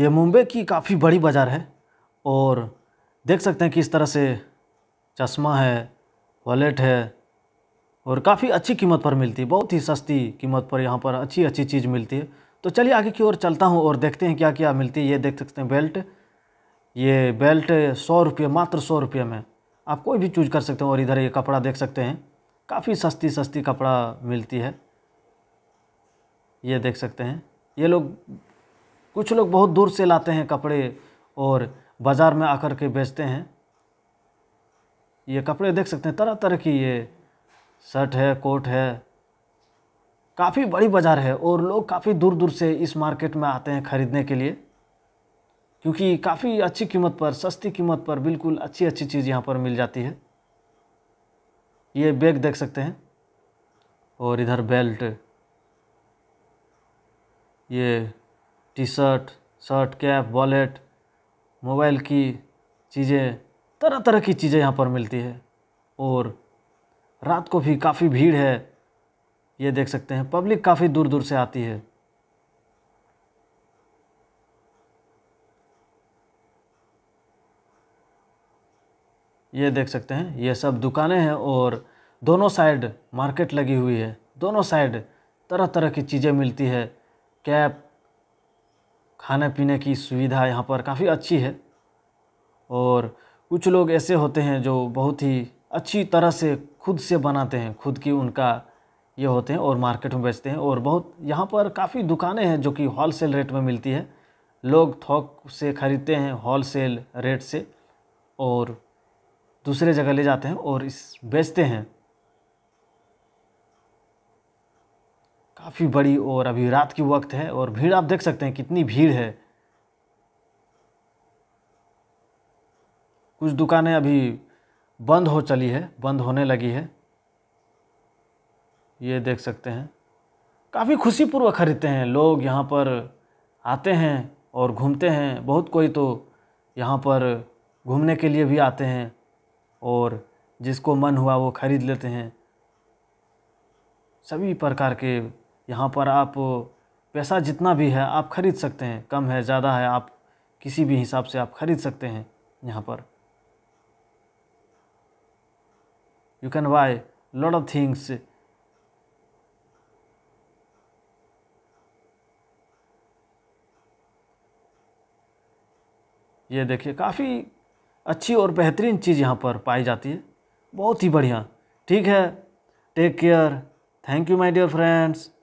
ये मुंबई की काफ़ी बड़ी बाज़ार है और देख सकते हैं कि इस तरह से चश्मा है वॉलेट है और काफ़ी अच्छी कीमत पर मिलती है बहुत ही सस्ती कीमत पर यहाँ पर अच्छी अच्छी चीज़ मिलती है तो चलिए आगे की ओर चलता हूँ और देखते हैं क्या क्या मिलती है ये देख सकते हैं बेल्ट ये बेल्ट सौ रुपये मात्र सौ रुपये में आप कोई भी चूज कर सकते हैं और इधर ये कपड़ा देख सकते हैं काफ़ी सस्ती सस्ती कपड़ा मिलती है ये देख सकते हैं ये लोग कुछ लोग बहुत दूर से लाते हैं कपड़े और बाज़ार में आकर के बेचते हैं ये कपड़े देख सकते हैं तरह तरह की ये शर्ट है कोट है काफ़ी बड़ी बाज़ार है और लोग काफ़ी दूर दूर से इस मार्केट में आते हैं ख़रीदने के लिए क्योंकि काफ़ी अच्छी कीमत पर सस्ती कीमत पर बिल्कुल अच्छी अच्छी चीज़ यहाँ पर मिल जाती है ये बैग देख सकते हैं और इधर बेल्ट ये T shirt shirt cap wallet mobile की चीज़ें तरह तरह की चीज़ें यहाँ पर मिलती है और रात को भी काफ़ी भीड़ है ये देख सकते हैं पब्लिक काफ़ी दूर दूर से आती है ये देख सकते हैं ये सब दुकानें हैं और दोनों साइड मार्केट लगी हुई है दोनों साइड तरह तरह की चीज़ें मिलती है कैप खाने पीने की सुविधा यहाँ पर काफ़ी अच्छी है और कुछ लोग ऐसे होते हैं जो बहुत ही अच्छी तरह से खुद से बनाते हैं खुद की उनका ये होते हैं और मार्केट में बेचते हैं और बहुत यहाँ पर काफ़ी दुकानें हैं जो कि होल सेल रेट में मिलती है लोग थोक से ख़रीदते हैं होल सेल रेट से और दूसरे जगह ले जाते हैं और इस बेचते हैं काफ़ी बड़ी और अभी रात की वक्त है और भीड़ आप देख सकते हैं कितनी भीड़ है कुछ दुकानें अभी बंद हो चली है बंद होने लगी है ये देख सकते हैं काफ़ी खुशीपूर्वक खरीदते हैं लोग यहाँ पर आते हैं और घूमते हैं बहुत कोई तो यहाँ पर घूमने के लिए भी आते हैं और जिसको मन हुआ वो ख़रीद लेते हैं सभी प्रकार के यहाँ पर आप पैसा जितना भी है आप ख़रीद सकते हैं कम है ज़्यादा है आप किसी भी हिसाब से आप ख़रीद सकते हैं यहाँ पर you can buy lot of things ये देखिए काफ़ी अच्छी और बेहतरीन चीज़ यहाँ पर पाई जाती है बहुत ही बढ़िया ठीक है take care thank you my dear friends